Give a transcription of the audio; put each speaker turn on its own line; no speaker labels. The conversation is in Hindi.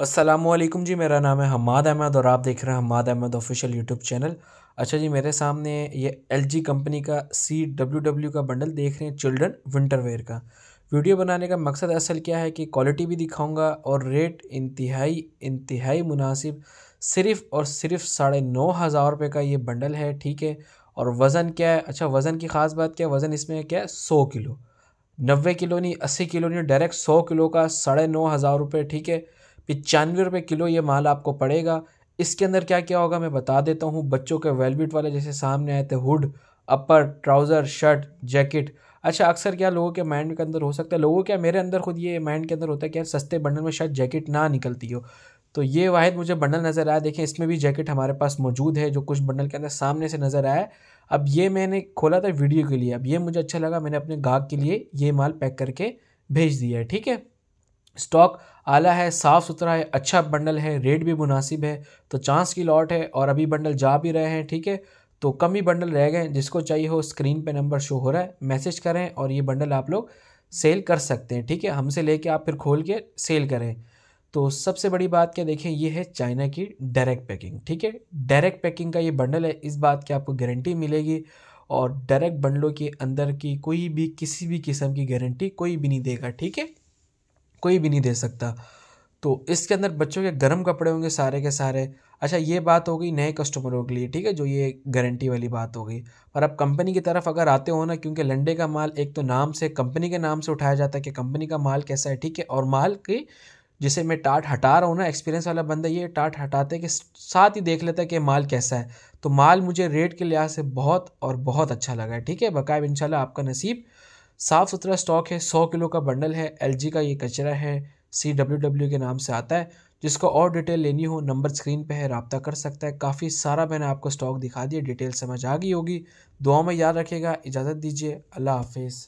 असलम जी मेरा नाम है हमाद अहमद और आप देख रहे हैं Hammad Ahmed official YouTube channel अच्छा जी मेरे सामने ये एल जी कंपनी का सी डब्ल्यू डब्ल्यू का बंडल देख रहे हैं चिल्ड्रन विंटर वेयर का वीडियो बनाने का मकसद असल क्या है कि क्वालिटी भी दिखाऊंगा और रेट इंतहाई इंतहाई मुनासिब सिर्फ़ और सिर्फ साढ़े नौ हज़ार रुपये का ये बंडल है ठीक है और वज़न क्या है अच्छा वज़न की ख़ास बात क्या है वज़न इसमें क्या है सौ किलो नबे किलो नहीं अस्सी किलो नहीं डायरेक्ट सौ किलो का साढ़े नौ हज़ार रुपये ठीक है पचानवे रुपये किलो ये माल आपको पड़ेगा इसके अंदर क्या क्या होगा मैं बता देता हूँ बच्चों के वेलबिट वाले जैसे सामने आए थे hood upper trouser shirt jacket अच्छा अक्सर क्या लोगों के माइंड के अंदर हो सकता है लोगों क्या मेरे अंदर खुद ये माइंड के अंदर होता है कि यार सस्ते बंडल में शायद जैकेट ना निकलती हो तो ये वाहिद मुझे बंडल नज़र आया देखें इसमें भी जैकेट हमारे पास मौजूद है जो कुछ बंडल के अंदर सामने से नज़र आया अब ये मैंने खोला था वीडियो के लिए अब ये मुझे अच्छा लगा मैंने अपने गाहक के लिए ये माल पैक करके भेज दिया है ठीक है स्टॉक आला है साफ़ सुथरा है अच्छा बंडल है रेट भी मुनासिब है तो चांस की लॉट है और अभी बंडल जा भी रहे हैं ठीक है तो कम ही बंडल रह गए जिसको चाहिए हो स्क्रीन पे नंबर शो हो रहा है मैसेज करें और ये बंडल आप लोग सेल कर सकते हैं ठीक है हमसे लेके आप फिर खोल के सेल करें तो सबसे बड़ी बात क्या देखें ये है चाइना की डायरेक्ट पैकिंग ठीक है डायरेक्ट पैकिंग का ये बंडल है इस बात की आपको गारंटी मिलेगी और डायरेक्ट बंडलों के अंदर की कोई भी किसी भी किस्म की गारंटी कोई भी नहीं देगा ठीक है कोई भी नहीं दे सकता तो इसके अंदर बच्चों के गर्म कपड़े होंगे सारे के सारे अच्छा ये बात हो गई नए कस्टमरों के लिए ठीक है जो ये गारंटी वाली बात हो गई पर अब कंपनी की तरफ अगर आते हो ना क्योंकि लंडे का माल एक तो नाम से कंपनी के नाम से उठाया जाता है कि कंपनी का माल कैसा है ठीक है और माल की जिसे मैं टाट हटा रहा हूँ ना एक्सपीरियंस वाला बंदा ये टाट हटाते कि साथ ही देख लेता है कि माल कैसा है तो माल मुझे रेट के लिहाज से बहुत और बहुत अच्छा लगा है ठीक है बकायब इंशाल्लाह आपका नसीब साफ़ सुथरा स्टॉक है सौ किलो का बंडल है एल का ये कचरा है सी के नाम से आता है जिसको और डिटेल लेनी हो नंबर स्क्रीन पे है रबता कर सकता है काफ़ी सारा मैंने आपको स्टॉक दिखा दिया डिटेल समझ आ गई होगी दुआ में याद रखेगा इजाज़त दीजिए अल्लाह हाफिज़